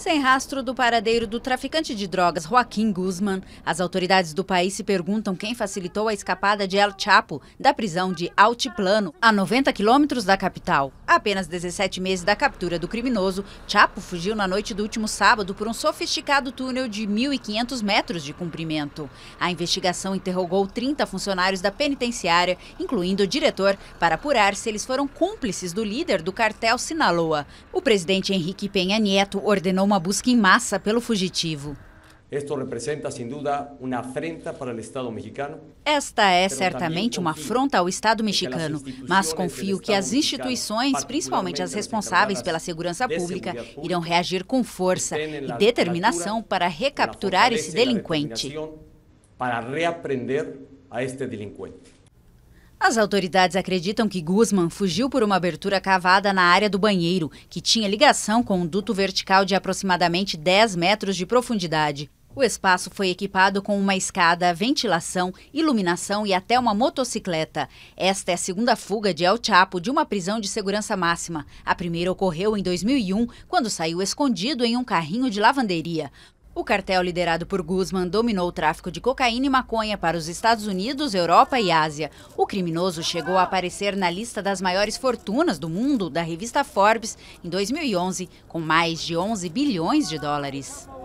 Sem rastro do paradeiro do traficante de drogas Joaquim Guzman, as autoridades do país se perguntam quem facilitou a escapada de El Chapo da prisão de Altiplano, a 90 quilômetros da capital. Há apenas 17 meses da captura do criminoso, Chapo fugiu na noite do último sábado por um sofisticado túnel de 1.500 metros de comprimento. A investigação interrogou 30 funcionários da penitenciária, incluindo o diretor, para apurar se eles foram cúmplices do líder do cartel Sinaloa. O presidente Henrique Penha Nieto ordenou uma busca em massa pelo fugitivo. Isso representa, sem dúvida, uma afrenta para o Estado mexicano. Esta é certamente uma afronta ao Estado mexicano, mas confio que as instituições, principalmente as responsáveis pela segurança pública, irão reagir com força e determinação para recapturar esse delinquente. Para reaprender a este delinquente. As autoridades acreditam que Guzman fugiu por uma abertura cavada na área do banheiro, que tinha ligação com um duto vertical de aproximadamente 10 metros de profundidade. O espaço foi equipado com uma escada, ventilação, iluminação e até uma motocicleta. Esta é a segunda fuga de El Chapo de uma prisão de segurança máxima. A primeira ocorreu em 2001, quando saiu escondido em um carrinho de lavanderia. O cartel liderado por Guzman dominou o tráfico de cocaína e maconha para os Estados Unidos, Europa e Ásia. O criminoso chegou a aparecer na lista das maiores fortunas do mundo da revista Forbes em 2011, com mais de 11 bilhões de dólares.